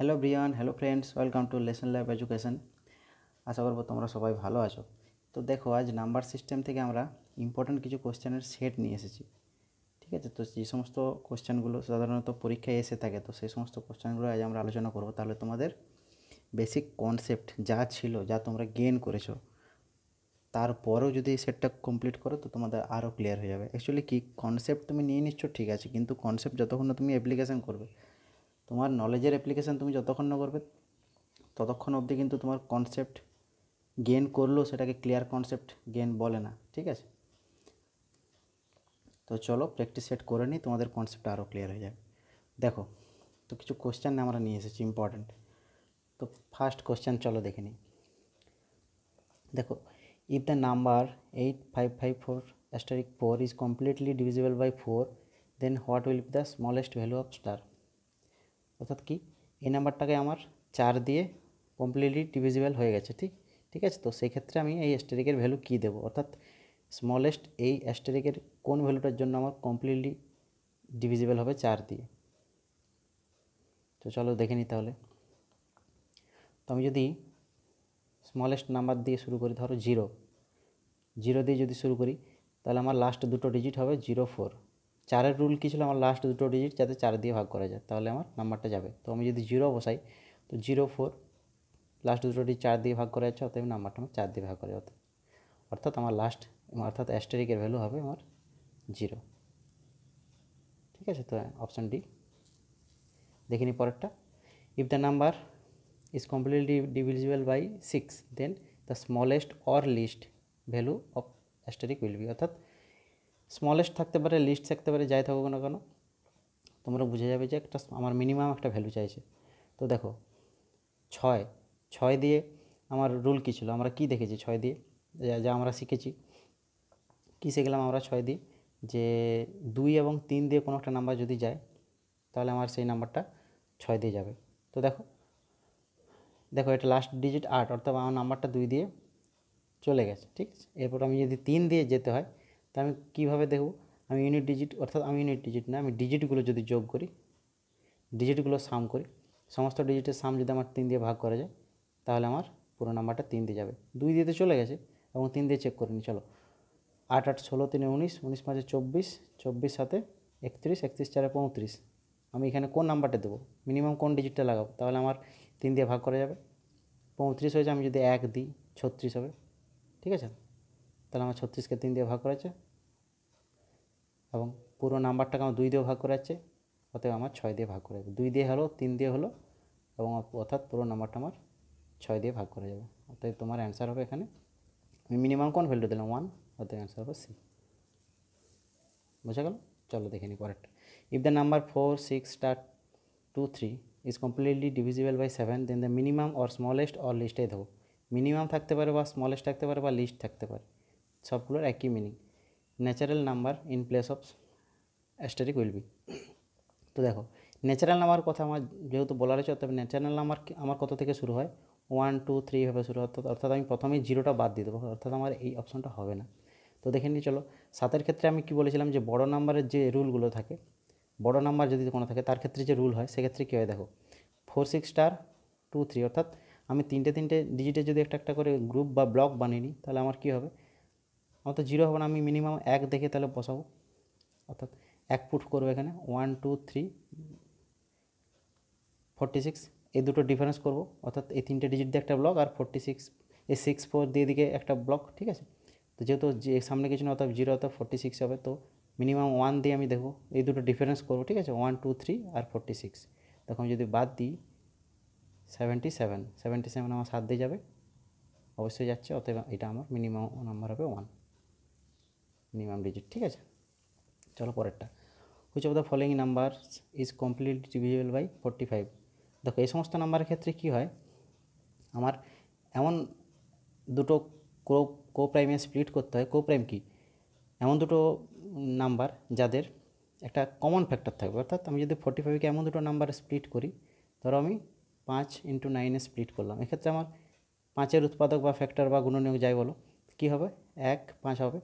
hello Brian hello friends welcome to lesson life education আশা করবো তোমরা সবাই ভালো আছো তো দেখো আজ নাম্বার সিস্টেম থেকে আমরা ইম্পর্ট্যান্ট কিছু কোশ্চেনের সেট নিয়ে এসেছি ঠিক আছে তো যে সমস্ত কোশ্চেনগুলো সাধারণত পরীক্ষায় এসে থাকে তো সেই সমস্ত কোশ্চেনগুলো আজ আমরা আলোচনা করবো তাহলে তোমাদের বেসিক কনসেপ্ট যা ছিল যা তোমরা গেন করেছো তারপরেও যদি এই সেটটা কমপ্লিট করো তো তোমাদের আরও ক্লিয়ার হয়ে যাবে অ্যাকচুয়ালি কি কনসেপ্ট তুমি নিয়ে নিচ্ছ ঠিক আছে কিন্তু কনসেপ্ট যতক্ষণ না তুমি অ্যাপ্লিকেশান করবে তোমার নলেজের অ্যাপ্লিকেশান তুমি যতক্ষণ না করবে ততক্ষণ অবধি কিন্তু তোমার কনসেপ্ট গেন করলেও সেটাকে ক্লিয়ার কনসেপ্ট গেন বলে না ঠিক আছে তো চলো প্র্যাকটিস সেট করে নিই তোমাদের কনসেপ্ট আরও ক্লিয়ার হয়ে যাবে দেখো তো কিছু কোশ্চেন আমরা নিয়ে এসেছি ইম্পর্ট্যান্ট তো ফার্স্ট কোশ্চেন চলো দেখে নিই দেখো the number eight five five four asterisk four is completely divisible by four then what will be the smallest value of star অর্থাৎ কি এই নাম্বারটাকে আমার চার দিয়ে কমপ্লিটলি ডিভিজিবল হয়ে গেছে ঠিক ঠিক আছে তো সেই ক্ষেত্রে আমি এই অ্যাস্টেরিকের ভ্যালু কী দেবো অর্থাৎ স্মলেস্ট এই অ্যাস্টেরিকের কোন ভ্যালুটার জন্য আমার কমপ্লিটলি ডিভিজিবল হবে চার দিয়ে তো চলো দেখে নিই তাহলে তো আমি যদি স্মলেস্ট নাম্বার দিয়ে শুরু করি ধরো জিরো জিরো দিয়ে যদি শুরু করি তাহলে আমার লাস্ট দুটো ডিজিট হবে জিরো ফোর চারের রুল কী ছিল আমার লাস্ট দুটো ডিজিট যাতে চার দিয়ে ভাগ করা যায় তাহলে আমার নাম্বারটা যাবে তো আমি যদি জিরো বসাই তো জিরো ফোর লাস্ট দুটো ডিজিট চার দিয়ে ভাগ করা যাচ্ছে আমি নাম্বারটা আমার চার দিয়ে ভাগ করা যাচ্ছে অর্থাৎ আমার লাস্ট অর্থাৎ অ্যাস্টেরিকের ভ্যালু হবে আমার জিরো ঠিক আছে তো অপশান ডি দেখে নিই পরেরটা if the number is completely divisible by six then the smallest or least value of asterisk will be অর্থাৎ স্মলেস্ট থাকতে পারে লিস্ট থাকতে পারে যাই থাকুক না কেন তোমরা বুঝে যাবে যে একটা আমার মিনিমাম একটা ভ্যালু চাইছে তো দেখো ছয় ছয় দিয়ে আমার রুল কী ছিল আমরা কি দেখেছি ছয় দিয়ে যা আমরা শিখেছি কী শিখলাম আমরা ছয় দিয়ে যে দুই এবং তিন দিয়ে কোনো একটা নাম্বার যদি যায় তাহলে আমার সেই নাম্বারটা ছয় দিয়ে যাবে তো দেখো দেখো এটা লাস্ট ডিজিট আট অর্থাৎ আমার নাম্বারটা দুই দিয়ে চলে গেছে ঠিক আছে এরপর আমি যদি তিন দিয়ে যেতে হয় তা আমি কীভাবে দেখব আমি ইউনিট ডিজিট অর্থাৎ আমি ইউনিট ডিজিট না আমি ডিজিটগুলো যদি যোগ করি ডিজিটগুলো সাম করি সমস্ত ডিজিটের সাম যদি আমার তিন দিয়ে ভাগ করা যায় তাহলে আমার পুরো নাম্বারটা তিন দিয়ে যাবে দুই দিয়ে তো চলে গেছে এবং তিন দিয়ে চেক করে নিই চলো আট আট ষোলো তিনে উনিশ উনিশ পাঁচে চব্বিশ চব্বিশ সাথে একত্রিশ একত্রিশ চারে পঁয়ত্রিশ আমি এখানে কোন নাম্বারটা দেবো মিনিমাম কোন ডিজিটটা লাগাবো তাহলে আমার তিন দিয়ে ভাগ করা যাবে পঁয়ত্রিশ হয়েছে আমি যদি এক দিই ছত্রিশ হবে ঠিক আছে তাহলে আমার ছত্রিশকে তিন দিয়ে ভাগ করা যায় এবং পুরো নাম্বারটাকে আমার দুই দিয়ে ভাগ করে আছে অতএব আমার ছয় দিয়ে ভাগ করে যাবে দুই দিয়ে হলো তিন দিয়ে হলো এবং অর্থাৎ পুরো নাম্বারটা আমার ছয় দিয়ে ভাগ করে যাবে অতএব তোমার অ্যান্সার হবে এখানে আমি মিনিমাম কোন ভ্যালু দিলাম ওয়ান অতএব অ্যান্সার হবে সি বোঝা গেল চলো দেখে নিই পরেরটা if the number four six star two three is completely divisible by seven then the minimum or smallest or লিস্টে দেবো মিনিমাম থাকতে পারে বা স্মলেস্ট থাকতে পারে বা লিস্ট থাকতে পারে সবগুলোর একই meaning natural number in place of asterisk will be তো দেখো ন্যাচারাল নাম্বার কথা আমার যেহেতু বলার আছে অর্থাৎ ন্যাচারাল নাম্বার আমার কত থেকে শুরু হয় ওয়ান টু থ্রি এভাবে শুরু অর্থাৎ অর্থাৎ আমি প্রথমেই জিরোটা বাদ দিয়ে দেবো অর্থাৎ আমার এই অপশানটা হবে না তো দেখে নিই চলো সাতের ক্ষেত্রে আমি কি বলেছিলাম যে বড় নাম্বারের যে রুলগুলো থাকে বড় নাম্বার যদি কোনো থাকে তার ক্ষেত্রে যে রুল হয় সেক্ষেত্রে কী হয় দেখো four six star two three অর্থাৎ আমি তিনটে তিনটে ডিজিটে যদি একটা একটা করে গ্রুপ বা ব্লক বানিয়ে নিই তাহলে আমার কী হবে আমার তো জিরো হবে না আমি মিনিমাম এক দেখে তাহলে বসাবো অর্থাৎ এক ফুট করবো এখানে one two three forty six এই দুটো ডিফারেন্স করবো অর্থাৎ এই তিনটে ডিজিট দিয়ে একটা ব্লক আর ফোর্টি সিক্স এই সিক্স ফোর দিয়ে দিকে একটা ব্লক ঠিক আছে তো যেহেতু যে সামনে কিছু না অর্থাৎ জিরো অর্থাৎ ফোর্টি সিক্স হবে তো মিনিমাম ওয়ান দিয়ে আমি দেখবো এই দুটো ডিফারেন্স করবো ঠিক আছে ওয়ান টু থ্রি আর ফোর্টি সিক্স তখন যদি বাদ দিই সেভেন্টি সেভেন সেভেন্টি সেভেন আমার সাত দিয়ে যাবে অবশ্যই যাচ্ছে অতএব এটা আমার মিনিমাম নাম্বার হবে ওয়ান মিনিমাম ডিজিট ঠিক আছে চলো পরেরটা which of the following number is complete divisible by forty five দেখো এই সমস্ত নাম্বারের ক্ষেত্রে কী হয় আমার এমন দুটো কো কো প্রাইমে স্প্লিট করতে হয় কো প্রাইম কী এমন দুটো নাম্বার যাদের একটা কমন ফ্যাক্টর থাকবে অর্থাৎ আমি যদি ফোর্টি ফাইভকে এমন দুটো নাম্বার স্প্লিট করি ধরো আমি পাঁচ ইন্টু নাইনে স্প্লিট করলাম এক্ষেত্রে আমার পাঁচের উৎপাদক বা ফ্যাক্টর বা গুণনীয়ক যাই বলো কী হবে এক পাঁচ হবে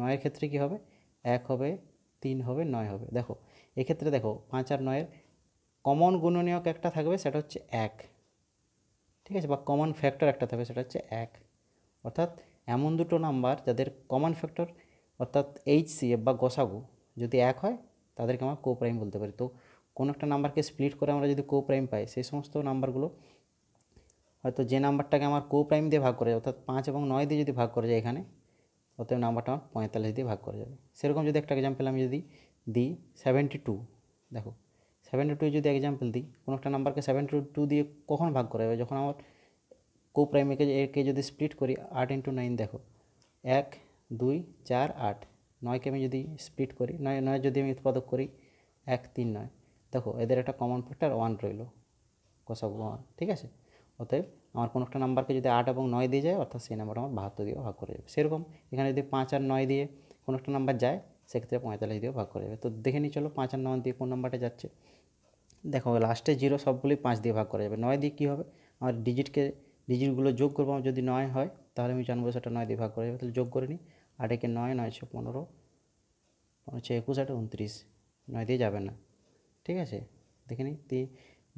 নয়ের ক্ষেত্রে কি হবে এক হবে তিন হবে নয় হবে দেখো এক্ষেত্রে দেখো পাঁচ আর নয়ের কমন গুণনীয়ক একটা থাকবে সেটা হচ্ছে এক ঠিক আছে বা কমন ফ্যাক্টর একটা থাকবে সেটা হচ্ছে এক অর্থাৎ এমন দুটো নাম্বার যাদের কমন ফ্যাক্টর অর্থাৎ এইচ এইচসিএফ বা গসাগু যদি এক হয় তাদেরকে আমরা কো প্রাইম বলতে পারি তো কোনো একটা নাম্বারকে স্প্লিট করে আমরা যদি কো প্রাইম পাই সেই সমস্ত নাম্বারগুলো হয়তো যে নাম্বারটাকে আমার কো প্রাইম দিয়ে ভাগ করে যায় অর্থাৎ পাঁচ এবং নয় দিয়ে যদি ভাগ করে যায় এখানে অতএব নাম্বারটা আমার পঁয়তাল্লিশ দিয়ে ভাগ করা যাবে সেরকম যদি একটা এক্সাম্পল আমি যদি দিই সেভেন্টি টু দেখো সেভেন্টি টু যদি এক্সাম্পল দিই কোনো একটা নাম্বারকে সেভেন্টি টু দিয়ে কখন ভাগ করা যাবে যখন আমার কো প্রাইমকে একে যদি স্প্লিট করি আট ইন্টু নাইন দেখো এক দুই চার আট নয়কে আমি যদি স্প্লিট করি নয় নয় যদি আমি উৎপাদক করি এক তিন নয় দেখো এদের একটা কমন ফ্যাক্টর ওয়ান রইল কষাবো ওয়ান ঠিক আছে অতএব আমার কোনো একটা নাম্বারকে যদি আট এবং নয় দিয়ে যায় অর্থাৎ সেই নাম্বার আমার বাহাত্তর দিয়ে ভাগ করে যাবে সেরকম এখানে যদি পাঁচ আর নয় দিয়ে কোনো একটা নাম্বার যায় সেক্ষেত্রে পঁয়তাল্লিশ দিয়েও ভাগ করে যাবে তো দেখে নিই চলো পাঁচ আর নয় দিয়ে কোন নাম্বারটা যাচ্ছে দেখো লাস্টে জিরো সবগুলি পাঁচ দিয়ে ভাগ করা যাবে নয় দিয়ে কী হবে আমার ডিজিটকে ডিজিটগুলো যোগ করবো আমার যদি নয় হয় তাহলে আমি জানবো সেটা নয় দিয়ে ভাগ করা যাবে তাহলে যোগ করে নিই আট একে নয় নয় ছ পনেরো পনেরো ছয় একুশ আট উনত্রিশ নয় দিয়ে যাবে না ঠিক আছে দেখে নিই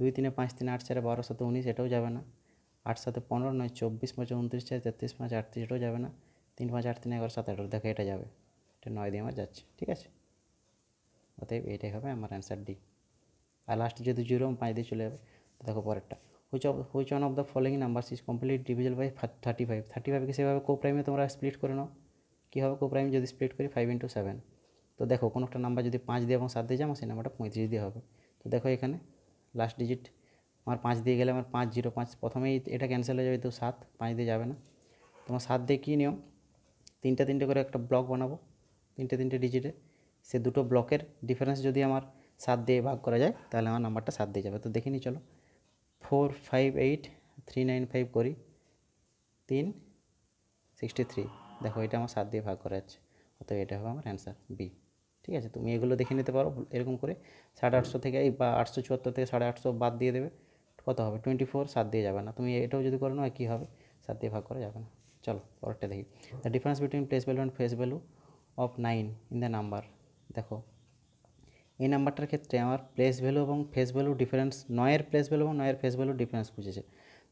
দুই তিনে পাঁচ তিনে আট চারে বারো সাথে উনিশ এটাও যাবে না আট সাথে পনেরো নয় চব্বিশ পাঁচ উনত্রিশ চার তেত্রিশ পাঁচ আটত্রিশ এটাও যাবে না তিন পাঁচ আট তিন এগারো সাত আঠারো দেখো এটা যাবে এটা নয় দিয়ে আমার যাচ্ছে ঠিক আছে অতএব এটাই হবে আমার অ্যান্সার ডি আর লাস্টে যেহেতু জিরো পাঁচ দিয়ে চলে যাবে দেখো পরেরটা which of which one of the following number is complete divisible by thirty five thirty ফাইভকে সেভাবে কো প্রাইমে তোমরা স্প্লিট করে নাও কী হবে কো প্রাইম যদি স্প্লিট করি ফাইভ ইন্টু সেভেন তো দেখো কোনো একটা নাম্বার যদি পাঁচ দিয়ে এবং সাত দিয়ে যাবো সেই নাম্বারটা পঁয়ত্রিশ দিয়ে হবে তো দেখো এখানে লাস্ট ডিজিট আমার পাঁচ দিয়ে গেলে আমার পাঁচ জিরো পাঁচ প্রথমেই এটা ক্যান্সেল হয়ে যাবে তো সাত পাঁচ দিয়ে যাবে না তোমার সাত দিয়ে কী নিয়ম তিনটে তিনটে করে একটা ব্লক বানাবো তিনটে তিনটে ডিজিটে সে দুটো ব্লকের ডিফারেন্স যদি আমার সাত দিয়ে ভাগ করা যায় তাহলে আমার নাম্বারটা সাত দিয়ে যাবে তো দেখে নিই চলো four five eight three nine five করি তিন সিক্সটি থ্রি দেখো এটা আমার সাত দিয়ে ভাগ করা যাচ্ছে অতএব এটা হবে আমার অ্যান্সার বি ঠিক আছে তুমি এগুলো দেখে নিতে পারো এরকম করে সাড়ে আটশো থেকে এই বা আটশো চুয়াত্তর থেকে সাড়ে আটশো বাদ দিয়ে দেবে কত হবে টোয়েন্টি ফোর সাত দিয়ে যাবে না তুমি এটাও যদি করে নাও কী হবে সাত দিয়ে ভাগ করা যাবে না চলো পরেরটা দেখি the difference between place value and face value of nine in the number দেখো এই নাম্বারটার ক্ষেত্রে আমার প্লেস ভ্যালু এবং ফেস ভ্যালু ডিফারেন্স নয়ের প্লেস ভ্যালু এবং নয়ের ফেস ভ্যালু ডিফারেন্স খুঁজেছে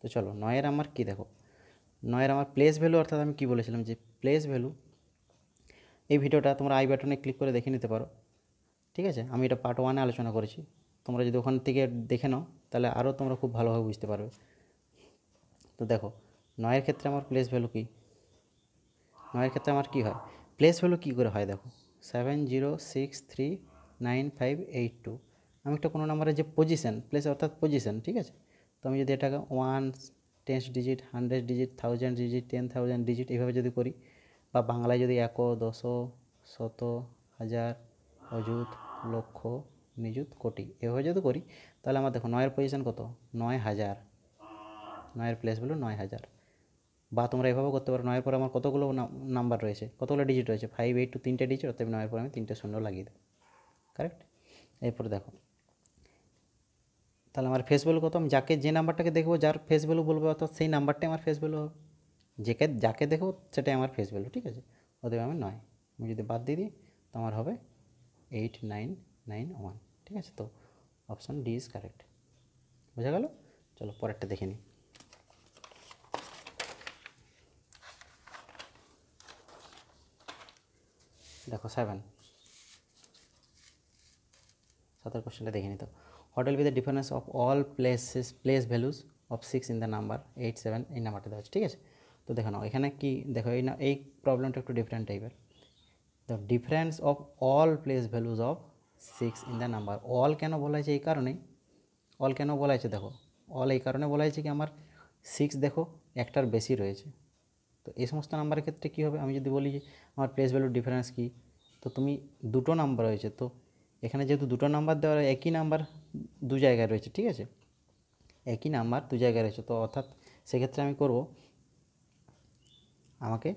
তো চলো নয়ের আমার কী দেখো নয়ের আমার প্লেস ভ্যালু অর্থাৎ আমি কী বলেছিলাম যে প্লেস ভ্যালু এই ভিডিওটা তোমরা আই বাটনে ক্লিক করে দেখে নিতে পারো ঠিক আছে আমি এটা পার্ট ওয়ানে আলোচনা করেছি তোমরা যদি ওখান থেকে দেখে নাও তাহলে আরও তোমরা খুব ভালোভাবে বুঝতে পারবে তো দেখো নয়ের ক্ষেত্রে আমার প্লেস ভ্যালু কী নয়ের ক্ষেত্রে আমার কি হয় প্লেস ভ্যালু কী করে হয় দেখো seven zero six three nine five eight two আমি একটা কোনো নাম্বারের যে পজিশান প্লেস অর্থাৎ পজিশান ঠিক আছে তো আমি যদি এটাকে one tens digit hundred digit thousand digit ten thousand digit এইভাবে যদি করি বা বাংলায় যদি এক দশ শত হাজার অযুত লক্ষ নিযুত কোটি এভাবে যদি করি তাহলে আমার দেখো নয়ের পজিশন কত নয় হাজার নয়ের প্লেস হলো নয় হাজার বা তোমরা এভাবে করতে পারো নয়ের পরে আমার কতগুলো নাম্বার রয়েছে কতগুলো ডিজিট রয়েছে ফাইভ এইট টু তিনটে ডিজিট অর্থাৎ নয়ের পরে আমি তিনটে শূন্য লাগিয়ে দেবো কারেক্ট এরপর দেখো তাহলে আমার ফেস ভ্যালু কত আমি যাকে যে নাম্বারটাকে দেখবো যার ফেস ভ্যালু বলবো অর্থাৎ সেই নাম্বারটাই আমার ফেস ভ্যালু হবে যেকে যাকে দেখো সেটাই আমার ফেস ভ্যালু ঠিক আছে অতএব আমি নয় আমি যদি বাদ দিয়ে দিই তো আমার হবে এইট নাইন নাইন ওয়ান ঠিক আছে তো অপশান ডি ইজ কারেক্ট বোঝা গেল চলো পরেরটা দেখে নিই দেখো সেভেন সাতের কোশ্চেনটা দেখে নিত hotel with the difference of all places place values of six in the number eight seven এই নাম্বারটা দেওয়া ঠিক আছে তো দেখো না এখানে কি দেখো এই না এই প্রবলেমটা একটু ডিফারেন্ট টাইপের the difference of all place values of six in the number all কেন বলা হয়েছে এই কারণেই অল কেন বলা হয়েছে দেখো অল এই কারণে বলা হয়েছে কি আমার সিক্স দেখো একটার বেশি রয়েছে তো এই সমস্ত নাম্বারের ক্ষেত্রে কী হবে আমি যদি বলি যে আমার প্লেস ভ্যালু ডিফারেন্স কী তো তুমি দুটো নাম্বার রয়েছে তো এখানে যেহেতু দুটো নাম্বার দেওয়া একই নাম্বার দু জায়গায় রয়েছে ঠিক আছে একই নাম্বার দু জায়গায় রয়েছে তো অর্থাৎ সেক্ষেত্রে আমি করবো আমাকে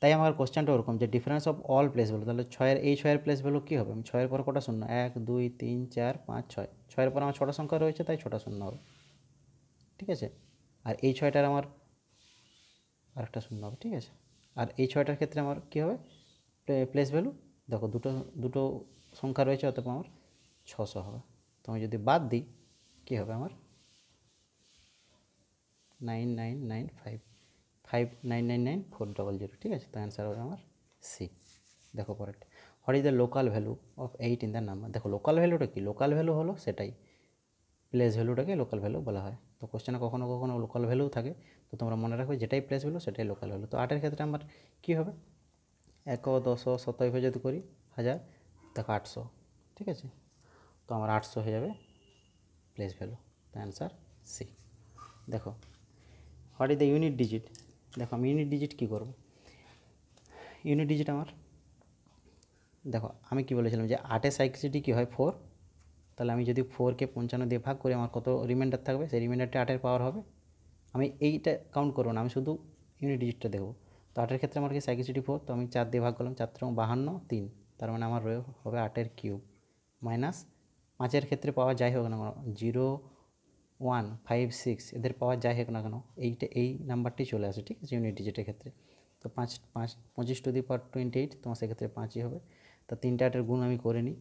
তাই আমার কোশ্চেনটা ওরকম যে difference of all place value তাহলে ছয়ের এই ছয়ের প্লেস ভ্যালু কী হবে আমি ছয়ের পর কটা শূন্য এক দুই তিন চার পাঁচ ছয় ছয়ের পর আমার ছটা সংখ্যা রয়েছে তাই ছটা শূন্য হবে ঠিক আছে আর এই ছয়টার আমার আরেকটা শূন্য হবে ঠিক আছে আর এই ছয়টার ক্ষেত্রে আমার কী হবে প্লেস ভ্যালু দেখো দুটো দুটো সংখ্যা রয়েছে অথবা আমার ছশো হবে তো আমি যদি বাদ দিই কী হবে আমার nine nine nine five five nine nine nine four double zero ঠিক আছে তো অ্যান্সার হবে আমার সি দেখো পরেরটা what is the local value of eight in the number দেখো লোকাল ভ্যালুটা কি লোকাল ভ্যালু হলো সেটাই প্লেস ভ্যালুটাকে লোকাল ভ্যালু বলা হয় তো কোশ্চেনে কখনো কখনো লোকাল ভ্যালু থাকে তো তোমরা মনে রাখবে যেটাই প্লেস ভ্যালু সেটাই লোকাল ভ্যালু তো আটের ক্ষেত্রে আমার কী হবে এক দশ শত এভাবে যদি করি হাজার দেখো আটশো ঠিক আছে তো আমার আটশো হয়ে যাবে প্লেস ভ্যালু অ্যান্সার সি দেখো what is the unit digit দেখো আমি ইউনিট ডিজিট কী করব ইউনিট ডিজিট আমার দেখো আমি কি বলেছিলাম যে আটের সাইক্সিটি কী হয় ফোর তাহলে আমি যদি ফোরকে পঞ্চান্ন দিয়ে ভাগ করি আমার কত রিমাইন্ডার থাকবে সেই রিমাইন্ডারটা আটের পাওয়ার হবে আমি এইটা কাউন্ট করব না আমি শুধু ইউনিট ডিজিটটা দেখব তো আটের ক্ষেত্রে আমার কি সাইক্সিটি ফোর তো আমি চার দিয়ে ভাগ করলাম চার রং বাহান্ন তিন তার মানে আমার হবে আটের কিউব মাইনাস পাঁচের ক্ষেত্রে পাওয়া যাই হোক না জিরো ওয়ান ফাইভ সিক্স এদের পাওয়া যাই হোক না কেন এইটা এই নাম্বারটি চলে আসে ঠিক আছে ইউনিট ডিজিটের ক্ষেত্রে তো পাঁচ পাঁচ পঁচিশ to the power twenty eight তোমার সেক্ষেত্রে পাঁচই হবে তা তিনটা আটের গুণ আমি করে নিই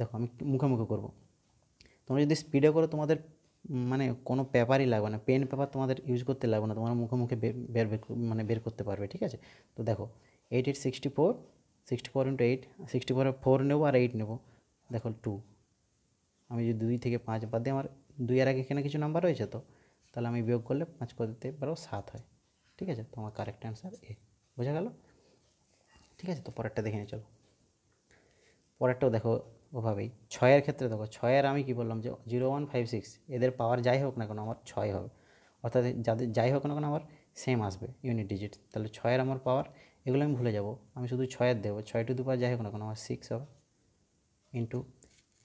দেখো আমি মুখোমুখি করব তোমরা যদি স্পিডে করো তোমাদের মানে কোনো পেপারই লাগবে না পেন পেপার তোমাদের ইউজ করতে লাগবে না তোমার মুখোমুখি বের মানে বের করতে পারবে ঠিক আছে তো দেখো eight eight sixty four sixty four into eight sixty ফোরে ফোর নেবো আর এইট নেবো দেখো টু আমি যদি দুই থেকে পাঁচ বাদ দিয়ে আমার দুই এর আগে এখানে কিছু নাম্বার রয়েছে তো তাহলে আমি বিয়োগ করলে পাঁচ করে দিতে পারো সাত হয় ঠিক আছে তোমার কারেক্ট অ্যান্সার এ বোঝা গেল ঠিক আছে তো পরেরটা দেখে নিয়ে চলো পরেরটাও দেখো ওভাবেই ছয়ের ক্ষেত্রে দেখো ছয়ের আমি কি বললাম যে জিরো ওয়ান ফাইভ সিক্স এদের পাওয়ার যাই হোক না কেন আমার ছয় হবে অর্থাৎ যাদের যাই হোক না কেন আমার সেম আসবে ইউনিট ডিজিট তাহলে ছয়ের আমার পাওয়ার এগুলো আমি ভুলে যাব আমি শুধু ছয়ের দেবো ছয় টু দু পাওয়ার যাই হোক না কেন আমার সিক্স হবে ইন্টু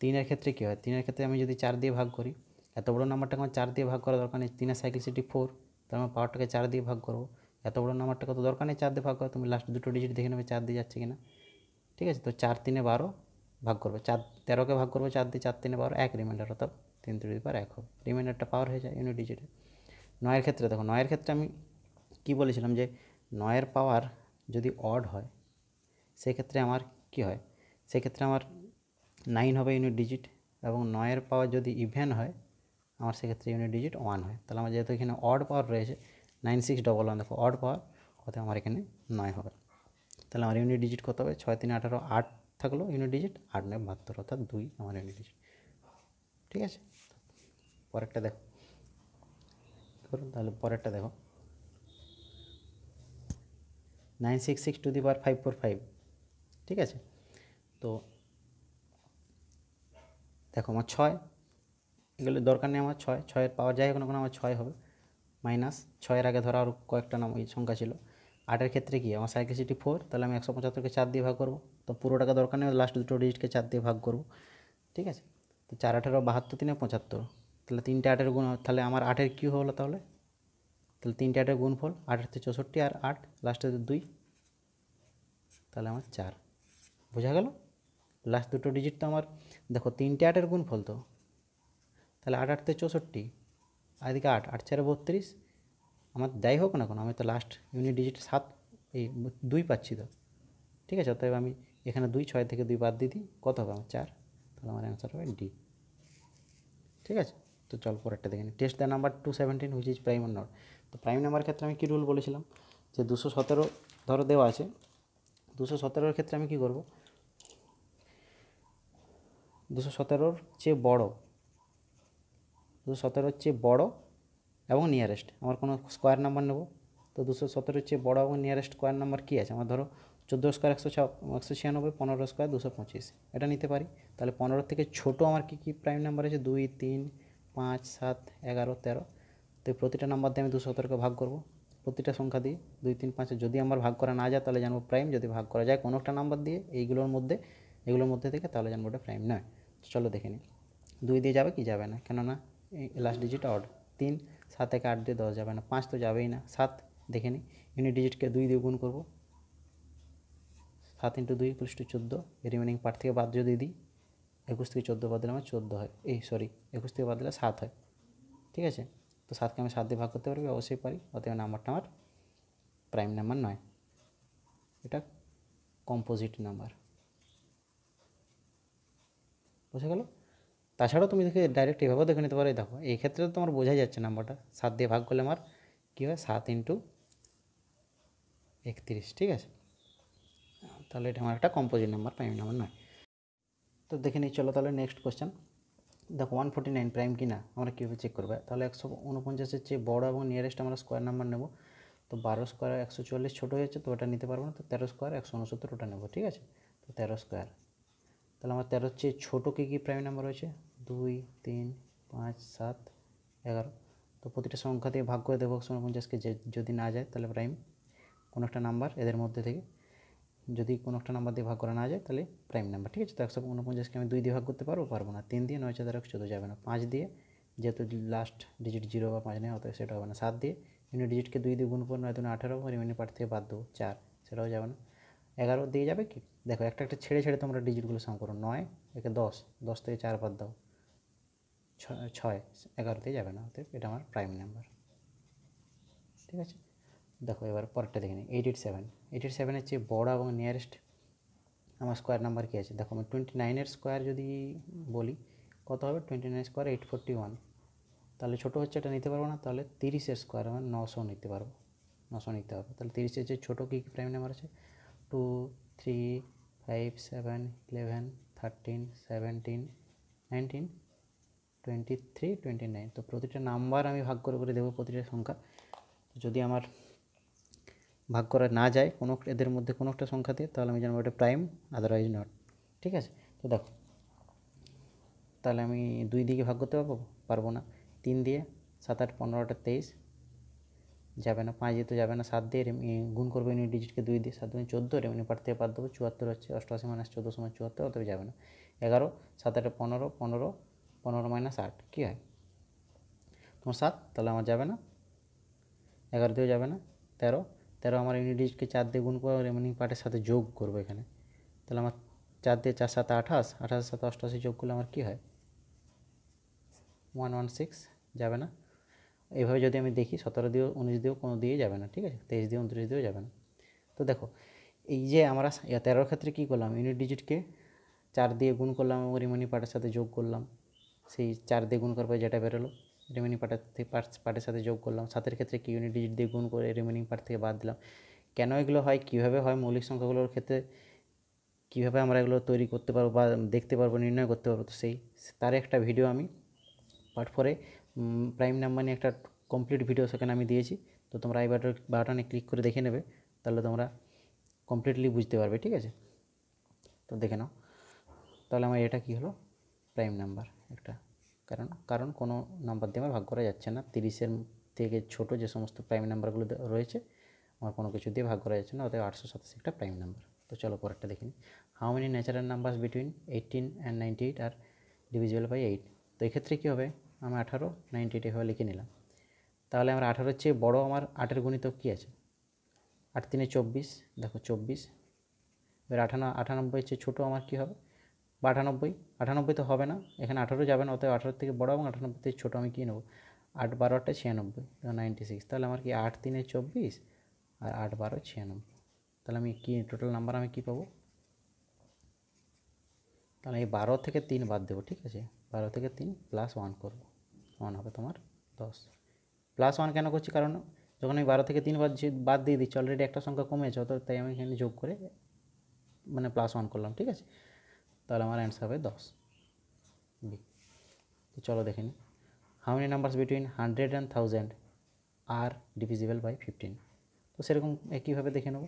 তিনের ক্ষেত্রে কী হয় তিনের ক্ষেত্রে আমি যদি চার দিয়ে ভাগ করি এত বড় নাম্বারটাকে আমার চার দিয়ে ভাগ করা দরকার নেই তিনের সাইকেল সিটি ফোর তাহলে আমার পাওয়ারটাকে চার দিয়ে ভাগ করবো এত বড় নাম্বারটাকে তো দরকার নেই চার দিয়ে ভাগ করো তুমি লাস্ট দুটো ডিজিট দেখে নেবে চার দিয়ে যাচ্ছে কিনা ঠিক আছে তো চার তিনে বারো ভাগ করবে চার তেরোকে ভাগ করবো চার দিয়ে চার তিনে বারো এক রিমাইন্ডার অর্থাৎ তিন দুই পার এক হবে রিমাইন্ডারটা পাওয়ার হয়ে যায় ইউনিট ডিজিটে নয়ের ক্ষেত্রে দেখো নয়ের ক্ষেত্রে আমি কি বলেছিলাম যে নয়ের পাওয়ার যদি অড হয় সেক্ষেত্রে আমার কি হয় সেক্ষেত্রে আমার নাইন হবে ইউনিট ডিজিট এবং নয়ের পাওয়ার যদি ইভেন হয় আমার সেক্ষেত্রে ইউনিট ডিজিট ওয়ান হয় তাহলে আমার যেহেতু এখানে অড পাওয়ার রয়েছে নাইন সিক্স ডবল ওয়ান দেখো অড পাওয়ার কত আমার এখানে নয় হবে তাহলে আমার ইউনিট ডিজিট কত হবে ছয় তিন আঠারো আট থাকলো ইউনিট ডিজিট আট নয় বাহাত্তর অর্থাৎ দুই আমার ইউনিট ডিজিট ঠিক আছে পরেরটা দেখো করুন তাহলে পরেরটা দেখো nine six six to the power five four five ঠিক আছে তো দেখো আমার ছয় এগুলো দরকার নেই আমার ছয় ছয়ের পাওয়ার যায় কোনো কোনো আমার ছয় হবে মাইনাস ছয়ের আগে ধরো আরও কয়েকটা নাম ওই সংখ্যা ছিল আটের ক্ষেত্রে কি আমার সাইকেল সিটি ফোর তাহলে আমি একশো পঁচাত্তরকে চার দিয়ে ভাগ করবো তো পুরো টাকা দরকার নেই লাস্ট দুটো ডিজিটকে চার দিয়ে ভাগ করবো ঠিক আছে তো চার আঠেরো বাহাত্তর তিনে পঁচাত্তর তাহলে তিনটে আটের গুণ তাহলে আমার আটের কী হলো তাহলে তাহলে তিনটে আটের আট আটের চৌষট্টি আর আট লাস্টে দুই তাহলে আমার চার বোঝা গেল লাস্ট দুটো ডিজিট তো আমার দেখো তিনটে আটের ফল তো তাহলে আট আটতে চৌষট্টি আদিকে আট আট চারে বত্রিশ আমার যাই হোক না কোনো আমি তো লাস্ট ইউনিট ডিজিট সাত এই দুই পাচ্ছি তো ঠিক আছে অতএব আমি এখানে দুই ছয় থেকে দুই বাদ দিয়ে দিই কত হবে আমার চার তাহলে আমার অ্যান্সার হবে ডি ঠিক আছে তো চল পরেরটা দেখে নিই test the number two seventeen which is prime not তো প্রাইম নাম্বার ক্ষেত্রে আমি কী রুল বলেছিলাম যে দুশো সতেরো ধরো দেওয়া আছে দুশো সতেরোর ক্ষেত্রে আমি কী করবো দুশো সতেরোর চেয়ে বড়ো দুশো সতেরো হচ্ছে বড় এবং নিয়ারেস্ট আমার কোনো স্কোয়ার নাম্বার নেব তো দুশো সতেরো হচ্ছে বড় এবং নিয়ারেস্ট স্কোয়ার নাম্বার কী আছে আমার ধরো চোদ্দো স্কোয়ার একশো ছ একশো ছিয়ানব্বই পনেরো স্কোয়ার দুশো পঁচিশ এটা নিতে পারি তাহলে পনেরো থেকে ছোটো আমার কী কী প্রাইম নাম্বার আছে দুই তিন পাঁচ সাত এগারো তেরো তো প্রতিটা নাম্বার দিয়ে আমি দুশো সতেরোকে ভাগ করবো প্রতিটা সংখ্যা দিয়ে দুই তিন পাঁচে যদি আমার ভাগ করা না যায় তাহলে জানবো প্রাইম যদি ভাগ করা যায় কোনো একটা নাম্বার দিয়ে এইগুলোর মধ্যে এগুলোর মধ্যে থেকে তাহলে জানবো ওটা প্রাইম নয় চলো দেখে নিই দুই দিয়ে যাবে কি যাবে না কেননা লাস্ট ডিজিট অড তিন সাত থেকে আট দিয়ে দশ যাবে না পাঁচ তো যাবেই না সাত দেখে নিই ইউনিট ডিজিটকে দুই দিয়ে গুণ করবো সাত ইন্টু দুই প্লাস টু চোদ্দো রিমেনিং পার্ট থেকে বাদ যদি দিই একুশ থেকে চোদ্দো বাদ দিলে আমার চোদ্দো হয় এই সরি একুশ থেকে বাদ দিলে সাত হয় ঠিক আছে তো সাতকে আমি সাত দিয়ে ভাগ করতে পারবি অবশ্যই পারি অতএব নাম্বারটা আমার প্রাইম নাম্বার নয় এটা কম্পোজিট নাম্বার বোঝা গেল তাছাড়াও তুমি দেখে ডাইরেক্ট এভাবেও দেখে নিতে পারো দেখো এই ক্ষেত্রে তোমার বোঝাই যাচ্ছে নাম্বারটা সাত দিয়ে ভাগ করলে আমার কী হয় সাত ইন্টু একত্রিশ ঠিক আছে তাহলে এটা আমার একটা কম্পোজিট নাম্বার প্রাইম নাম্বার নয় তো দেখে নিই চলো তাহলে নেক্সট কোয়েশ্চেন দেখো ওয়ান ফোর্টি নাইন প্রাইম কি না আমরা কীভাবে চেক করবো তাহলে একশো উনপঞ্চাশের চেয়ে বড় এবং নিয়ারেস্ট আমরা স্কোয়ার নাম্বার নেব তো বারো স্কোয়ার একশো চল্লিশ ছোটো হয়েছে তো ওটা নিতে পারবো না তো তেরো স্কোয়ার একশো উনসত্তর ওটা নেবো ঠিক আছে তো তেরো স্কোয়ার তাহলে আমার তেরোর চেয়ে ছোটো কী কী প্রাইম নাম্বার রয়েছে দুই তিন পাঁচ সাত এগারো তো প্রতিটা সংখ্যা দিয়ে ভাগ করে দেবো একশো যে যদি না যায় তাহলে প্রাইম কোনো একটা নাম্বার এদের মধ্যে থেকে যদি কোনো একটা নাম্বার দিয়ে ভাগ করা না যায় তাহলে প্রাইম নাম্বার ঠিক আছে তো একশো উনপঞ্চাশকে আমি দুই দিয়ে ভাগ করতে পারবো পারবো না তিন দিয়ে নয় চার এক চোদ্দো যাবে না পাঁচ দিয়ে যেহেতু লাস্ট ডিজিট জিরো বা পাঁচ নেই অত সেটা হবে না সাত দিয়ে ইউনিট ডিজিটকে দুই দিয়ে গুণ করে নয় দুনে আঠেরো রিমাইন্ডার পার্ট থেকে বাদ দেবো চার সেটাও যাবে না এগারো দিয়ে যাবে কি দেখো একটা একটা ছেড়ে ছেড়ে তোমরা ডিজিটগুলো সাম করো নয় একে দশ দশ থেকে চার বাদ দাও ছয় এগারোতে যাবে না অতএব এটা আমার প্রাইম নাম্বার ঠিক আছে দেখো এবার পরেরটা দেখে নিই eight eight seven eight eight সেভেনের চেয়ে বড় এবং নিয়ারেস্ট আমার স্কোয়ার নাম্বার কী আছে দেখো আমি টোয়েন্টি নাইনের স্কোয়ার যদি বলি কত হবে twenty nine square eight forty one তাহলে ছোটো হচ্ছে এটা নিতে পারবো না তাহলে তিরিশের স্কোয়ার আমার নশো নিতে পারবো নশো নিতে হবে তাহলে তিরিশের যে ছোটো কী প্রাইম নাম্বার আছে two three five seven eleven thirteen seventeen nineteen twenty three twenty nine তো প্রতিটা নাম্বার আমি ভাগ করে করে দেবো প্রতিটা সংখ্যা যদি আমার ভাগ করা না যায় কোনো এদের মধ্যে কোনো একটা সংখ্যা দিয়ে তাহলে আমি জানবো এটা প্রাইম আদারওয়াইজ নট ঠিক আছে তো দেখো তাহলে আমি দুই দিকে ভাগ করতে পারবো পারবো না তিন দিয়ে সাত আট পনেরোটা তেইশ যাবে না পাঁচ দিয়ে তো যাবে না সাত দিয়ে গুণ করবো ইউনিট ডিজিটকে দুই দিয়ে সাত দিন চোদ্দো রেমিনি পার থেকে পার দেবো চুয়াত্তর হচ্ছে অষ্টআশি মাইনাস চোদ্দো সময় চুয়াত্তর অতএব যাবে না এগারো সাত আটে পনেরো পনেরো পনেরো মাইনাস আট কী হয় তোমার সাত তাহলে আমার যাবে না এগারো দিয়েও যাবে না তেরো তেরো আমার ইউনিট ডিজিটকে চার দিয়ে গুণ করে রেমিনি পার্টের সাথে যোগ করবো এখানে তাহলে আমার চার দিয়ে চার সাত আঠাশ আঠাশের সাথে অষ্টআশি যোগ করলে আমার কী হয় ওয়ান ওয়ান সিক্স যাবে না এইভাবে যদি আমি দেখি সতেরো দিয়েও উনিশ দিয়েও কোনো দিয়ে যাবে না ঠিক আছে তেইশ দিয়ে উনত্রিশ দিয়েও যাবে না তো দেখো এই যে আমরা তেরোর ক্ষেত্রে কী করলাম ইউনিট ডিজিটকে চার দিয়ে গুণ করলাম এবং রিমানি পার্টের সাথে যোগ করলাম সেই চার দিয়ে গুণ করার পরে যেটা বেরোলো রিমেনিং পার্টের থেকে পার্টের সাথে যোগ করলাম সাতের ক্ষেত্রে কি ইউনিট ডিজিট দিয়ে গুণ করে রিমেনিং পার্ট থেকে বাদ দিলাম কেন এগুলো হয় কীভাবে হয় মৌলিক সংখ্যাগুলোর ক্ষেত্রে কীভাবে আমরা এগুলো তৈরি করতে পারবো বা দেখতে পারবো নির্ণয় করতে পারবো তো সেই তার একটা ভিডিও আমি পার্ট ফোরে প্রাইম নাম্বার নিয়ে একটা কমপ্লিট ভিডিও সেখানে আমি দিয়েছি তো তোমরা আই বাটন বাটনে ক্লিক করে দেখে নেবে তাহলে তোমরা কমপ্লিটলি বুঝতে পারবে ঠিক আছে তো দেখে নাও তাহলে আমার এটা কি হলো প্রাইম নাম্বার একটা কারণ কারণ কোনো নাম্বার দিয়ে আমার ভাগ করা যাচ্ছে না তিরিশের থেকে ছোট যে সমস্ত প্রাইম নাম্বারগুলো রয়েছে আমার কোনো কিছু দিয়ে ভাগ করা যাচ্ছে না অতএব আটশো সাতাশি একটা প্রাইম নাম্বার তো চলো পরেরটা দেখি নিই how many natural numbers between eighteen and ninety eight are divisible by eight তো এক্ষেত্রে কী হবে আমি আঠারো নাইনটি এইট এভাবে লিখে নিলাম তাহলে আমার আঠারোর চেয়ে বড় আমার আটের গণিত কী আছে আট তিনে চব্বিশ দেখো চব্বিশ এবার আঠানো আটানব্বই চেয়ে ছোটো আমার কী হবে বা আটানব্বই আটানব্বই তো হবে না এখানে আঠারো যাবে না অত আঠারো থেকে বড় এবং আটানব্বই থেকে ছোটো আমি কী নেবো আট বারোটা ছিয়ানব্বই নাইনটি সিক্স তাহলে আমার কি আট তিনে চব্বিশ আর আট বারো ছিয়ানব্বই তাহলে আমি কী টোটাল নাম্বার আমি কী পাবো তাহলে এই বারো থেকে তিন বাদ দেবো ঠিক আছে বারো থেকে তিন প্লাস ওয়ান করবো ওয়ান হবে তোমার দশ প্লাস ওয়ান কেন করছি কারণ যখন আমি বারো থেকে তিন বাদ বাদ দিয়ে দিচ্ছি অলরেডি একটা সংখ্যা কমেছে অত তাই আমি এখানে যোগ করে মানে প্লাস ওয়ান করলাম ঠিক আছে তাহলে আমার অ্যান্সার হবে দশ বি তো চলো দেখে নিই how many numbers between hundred and thousand are divisible by fifteen তো সেরকম একইভাবে দেখে নেব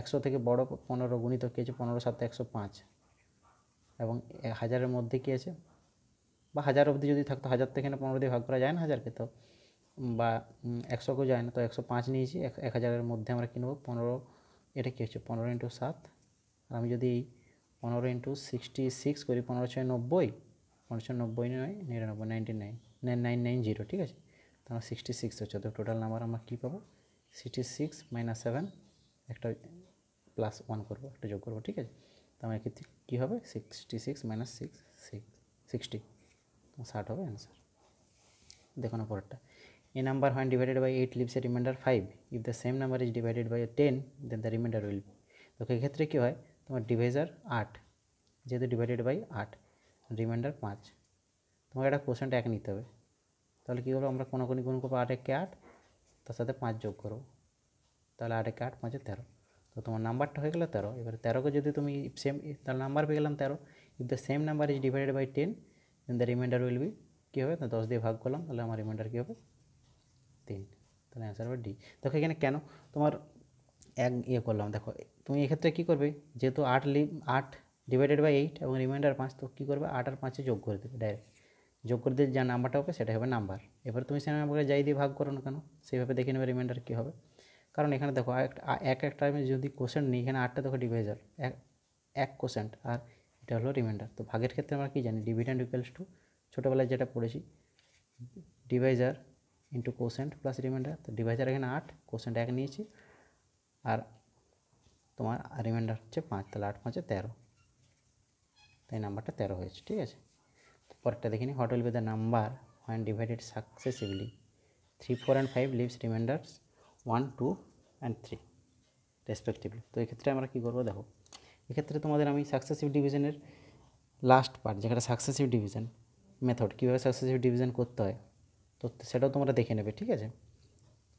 একশো থেকে বড় পনেরো গুণিত কী আছে পনেরো সাথে একশো পাঁচ এবং হাজারের মধ্যে কী আছে বা হাজার অবধি যদি থাকতো হাজার থেকে না পনেরো দিয়ে ভাগ করা যায় না হাজারকে তো বা একশোকেও যায় না তো একশো পাঁচ নিয়েছি এক হাজারের মধ্যে আমরা কিনবো পনেরো এটা কী হচ্ছে পনেরো ইন্টু সাত আর আমি যদি পনেরো ইন্টু সিক্সটি সিক্স করি পনেরো ছয় নব্বই পনেরো ছয় নব্বই নয় নিরানব্বই ninety nine nine nine nine zero ঠিক আছে তাহলে সিক্সটি সিক্স হচ্ছে তো টোটাল নাম্বার আমরা কী পাবো সিক্সটি সিক্স মাইনাস সেভেন একটা প্লাস ওয়ান করবো একটা যোগ করবো ঠিক আছে তো আমার এক্ষেত্রে কী হবে sixty six minus six six sixty ষাট হবে অ্যান্সার দেখো না পরেরটা a number when divided by eight leaves a remainder five if the same number is divided by ten then the remainder will তো এক্ষেত্রে ক্ষেত্রে কী হয় তোমার ডিভাইজার আট যেহেতু ডিভাইডেড বাই আট রিমাইন্ডার পাঁচ তোমাকে একটা কোশ্চেনটা এক নিতে হবে তাহলে কী করবো আমরা কোনো কোনো গুণ করবো আট একে আট তার সাথে পাঁচ যোগ করবো তাহলে আট একে আট পাঁচে তেরো তো তোমার নাম্বারটা হয়ে গেলো তেরো এবার তেরোকে যদি তুমি সেম তাহলে নাম্বার পেয়ে গেলাম তেরো if the same number is divided by ten then the remainder will be কী হবে দশ দিয়ে ভাগ করলাম তাহলে আমার রিমাইন্ডার কী হবে তিন তাহলে অ্যান্সার হবে ডি দেখো এখানে কেন তোমার এক ইয়ে করলাম দেখো তুমি এক্ষেত্রে কী করবে যেহেতু আট লি আট ডিভাইডেড বাই এইট এবং রিমাইন্ডার পাঁচ তো কী করবে আট আর পাঁচে যোগ করে দেবে ডাইরেক্ট যোগ করে দিলে যা নাম্বারটা হবে সেটা হবে নাম্বার এবার তুমি সে নাম্বারকে যাই দিয়ে ভাগ করো না কেন সেইভাবে দেখে নেবে রিমাইন্ডার কী হবে কারণ এখানে দেখো এক এক টাইমে যদি কোশ্চেন নিই এখানে আটটা দেখো ডিভাইজার এক এক কোশ্চেন্ট আর এটা হলো রিমাইন্ডার তো ভাগের ক্ষেত্রে আমরা কী জানি ডিভিডেন্ড ইকুয়ালস টু ছোটোবেলায় যেটা পড়েছি divisor into quotient plus remainder তো ডিভাইজার এখানে আট কোসেন্ট এক নিয়েছি আর তোমার রিমাইন্ডার হচ্ছে পাঁচ তাহলে আট পাঁচে তেরো তাই নাম্বারটা তেরো হয়েছে ঠিক আছে পরেরটা দেখিনি what will be the number when divided successively 3 4 and 5 leaves remainders 1 2 and 3 respectively তো এক্ষেত্রে আমরা কী করবো দেখো এক্ষেত্রে তোমাদের আমি সাকসেসিভ ডিভিশনের লাস্ট পার্ট যেখানে সাকসেসিভ ডিভিশন মেথড কীভাবে সাকসেসিভ ডিভিশন করতে হয় তো সেটাও তোমরা দেখে নেবে ঠিক আছে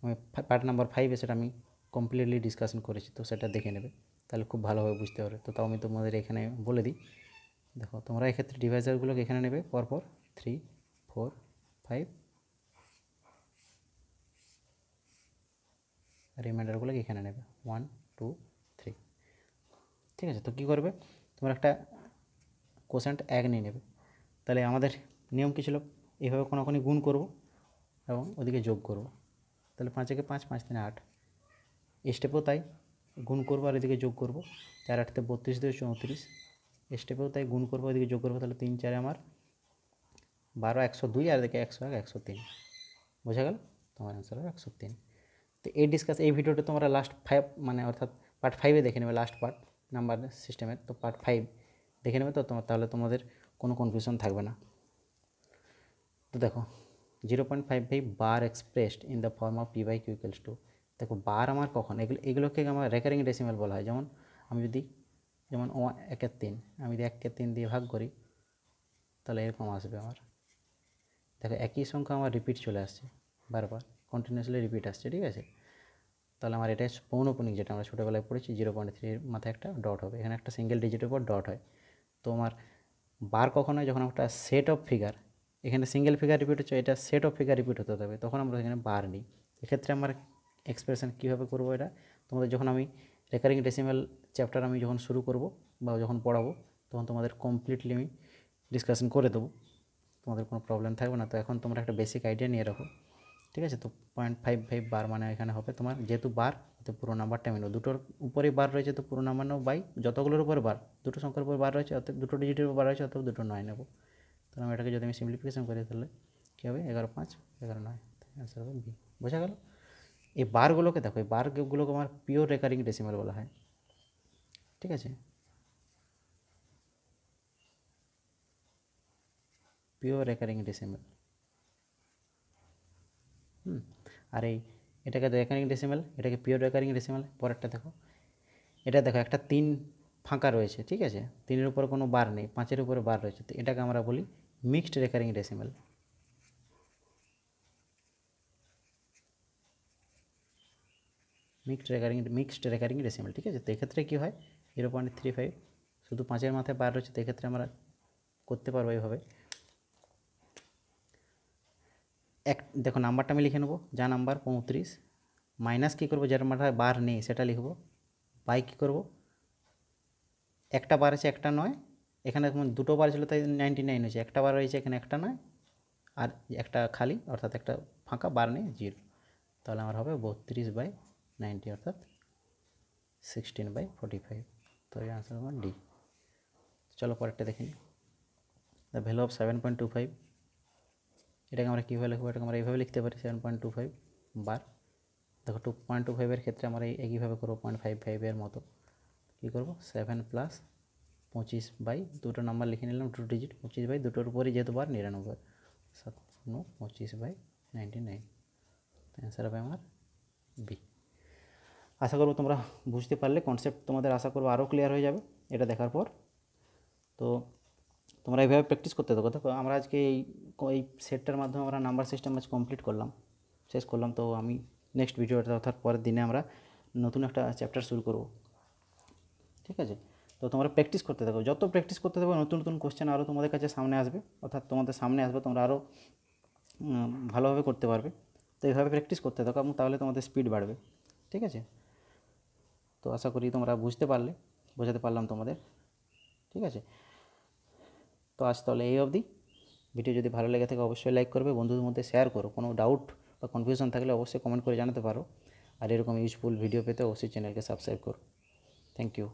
আমি পার্ট নাম্বার ফাইভে সেটা আমি কমপ্লিটলি ডিসকাশন করেছি তো সেটা দেখে নেবে তাহলে খুব ভালোভাবে বুঝতে পারবে তো তাও আমি তোমাদের এখানে বলে দিই দেখো তোমরা এক্ষেত্রে ডিভাইসারগুলোকে এখানে নেবে পরপর থ্রি ফোর ফাইভ রিমাইন্ডারগুলোকে এখানে নেবে ওয়ান টু ঠিক আছে তো কী করবে তোমার একটা কোশেন্ট এক নিয়ে নেবে তাহলে আমাদের নিয়ম কী ছিল এইভাবে কোনো কোনো গুণ করব এবং ওদিকে যোগ করব তাহলে পাঁচ একে পাঁচ পাঁচ তিনে আট স্টেপেও তাই গুণ করবো আর এদিকে যোগ করব চার আটতে বত্রিশ দিয়ে চৌত্রিশ স্টেপেও তাই গুণ করবো এদিকে যোগ করবো তাহলে তিন চারে আমার বারো একশো দুই আর এদিকে একশো এক একশো তিন বোঝা গেল তোমার অ্যান্সার হবে একশো তিন তো এই ডিসকাস এই ভিডিওটা তোমরা লাস্ট ফাইভ মানে অর্থাৎ পার্ট ফাইভে দেখে নেবে লাস্ট পার্ট নাম্বার সিস্টেমের তো পার্ট ফাইভ দেখে নেবে তো তোমার তাহলে তোমাদের কোনো কনফিউশন থাকবে না তো দেখো zero point five five bar expressed in the form of p by q equals to দেখো বার আমার কখন এগুলো এগুলোকে আমার রেকারিং ডেসিমেল বলা হয় যেমন আমি যদি যেমন ও একের তিন আমি যদি একের তিন দিয়ে ভাগ করি তাহলে এরকম আসবে আমার দেখো একই সংখ্যা আমার রিপিট চলে আসছে বারবার কন্টিনিউসলি রিপিট আসছে ঠিক আছে তাহলে আমার এটা পৌনপুনিক যেটা আমরা ছোটোবেলায় পড়েছি জিরো পয়েন্ট থ্রির মাথায় একটা ডট হবে এখানে একটা সিঙ্গেল ডিজিটের উপর ডট হয় তো আমার বার কখন হয় যখন একটা সেট অফ ফিগার এখানে সিঙ্গেল ফিগার রিপিট হচ্ছে এটা সেট অফ ফিগার রিপিট হতে হবে তখন আমরা এখানে বার নিই এক্ষেত্রে আমার এক্সপ্রেশন কীভাবে করবো এটা তোমাদের যখন আমি রেকারিং ডেসিমেল চ্যাপ্টার আমি যখন শুরু করব বা যখন পড়াবো তখন তোমাদের কমপ্লিটলি আমি ডিসকাশন করে দেবো তোমাদের কোনো প্রবলেম থাকবে না তো এখন তোমরা একটা বেসিক আইডিয়া নিয়ে রাখো ঠিক আছে তো পয়েন্ট ফাইভ ফাইভ বার মানে এখানে হবে তোমার যেহেতু বার তো পুরো নাম্বারটা মিলবে দুটোর উপরে বার রয়েছে তো পুরো নাম্বার নেবো বাই যতগুলোর উপর বার দুটো সংখ্যার উপর বার রয়েছে অর্থাৎ দুটো ডিজিটের উপর বার রয়েছে অর্থাৎ দুটো নয় নেবো তো আমি এটাকে যদি আমি সিমপ্লিফিকেশন করি তাহলে কী হবে এগারো পাঁচ এগারো নয় অ্যান্সার হবে বি বোঝা গেল এই বারগুলোকে দেখো এই বারগুলোকে আমার পিওর রেকারিং ডেসিমাল বলা হয় ঠিক আছে পিওর রেকারিং ডেসিমাল হুম আর এই এটাকে রেকারিং ডেসিমেল এটাকে পিওর রেকারিং ডেসিমেল পরেরটা দেখো এটা দেখো একটা তিন ফাঁকা রয়েছে ঠিক আছে তিনের উপর কোনো বার নেই পাঁচের উপরে বার রয়েছে তো এটাকে আমরা বলি mixed recurring decimal mixed recurring mixed recurring decimal ঠিক আছে তো এক্ষেত্রে কী হয় জিরো পয়েন্ট থ্রি ফাইভ শুধু পাঁচের মাথায় বার রয়েছে তো এক্ষেত্রে আমরা করতে পারবো এইভাবে এক দেখো নাম্বারটা আমি লিখে নেবো যা নাম্বার পঁয়ত্রিশ মাইনাস কী করবো যার মাথায় বার নেই সেটা লিখব বাই কী করবো একটা বার আছে একটা নয় এখানে দুটো বার ছিল তাই নাইনটি নাইন হয়েছে একটা বার হয়েছে এখানে একটা নয় আর একটা খালি অর্থাৎ একটা ফাঁকা বার নেই জিরো তাহলে আমার হবে বত্রিশ বাই নাইনটি অর্থাৎ সিক্সটিন বাই ফোর্টি ফাইভ তো এই আনসার আমার ডি চলো পরেরটা দেখে the value of seven point two five এটাকে আমরা কীভাবে লিখবো এটাকে আমরা এইভাবে লিখতে পারি seven point two five bar দেখো টু পয়েন্ট টু ফাইভের ক্ষেত্রে আমরা এই একইভাবে করবো পয়েন্ট ফাইভ ফাইভের মতো কী করবো সেভেন প্লাস পঁচিশ বাই দুটো নাম্বার লিখে নিলাম টু ডিজিট পঁচিশ বাই দুটোর উপরই যেহেতু বার নিরানব্বই সাত পঁচিশ বাই নাইনটি নাইন অ্যান্সার হবে আমার বি আশা করবো তোমরা বুঝতে পারলে কনসেপ্ট তোমাদের আশা করবো আরও ক্লিয়ার হয়ে যাবে এটা দেখার পর তো তোমরা এইভাবে প্র্যাকটিস করতে থাকো দেখো আমরা আজকে এই এই সেটটার মাধ্যমে আমরা নাম্বার সিস্টেম আজ কমপ্লিট করলাম শেষ করলাম তো আমি নেক্সট ভিডিওটা অর্থাৎ পরের দিনে আমরা নতুন একটা চ্যাপ্টার শুরু করব ঠিক আছে তো তোমরা প্র্যাকটিস করতে থাকো যত প্র্যাকটিস করতে থাকো নতুন নতুন কোশ্চেন আরও তোমাদের কাছে সামনে আসবে অর্থাৎ তোমাদের সামনে আসবে তোমরা আরও ভালোভাবে করতে পারবে তো এইভাবে প্র্যাকটিস করতে থাকো এবং তাহলে তোমাদের স্পিড বাড়বে ঠিক আছে তো আশা করি তোমরা বুঝতে পারলে বোঝাতে পারলাম তোমাদের ঠিক আছে তো আজ তাহলে এই অবধি ভিডিও যদি ভালো লেগে থাকে অবশ্যই লাইক করবে বন্ধুদের মধ্যে শেয়ার করো কোনো ডাউট বা কনফিউশন থাকলে অবশ্যই কমেন্ট করে জানাতে পারো আর এরকম ইউজফুল ভিডিও পেতে অবশ্যই চ্যানেলকে সাবস্ক্রাইব করো থ্যাংক ইউ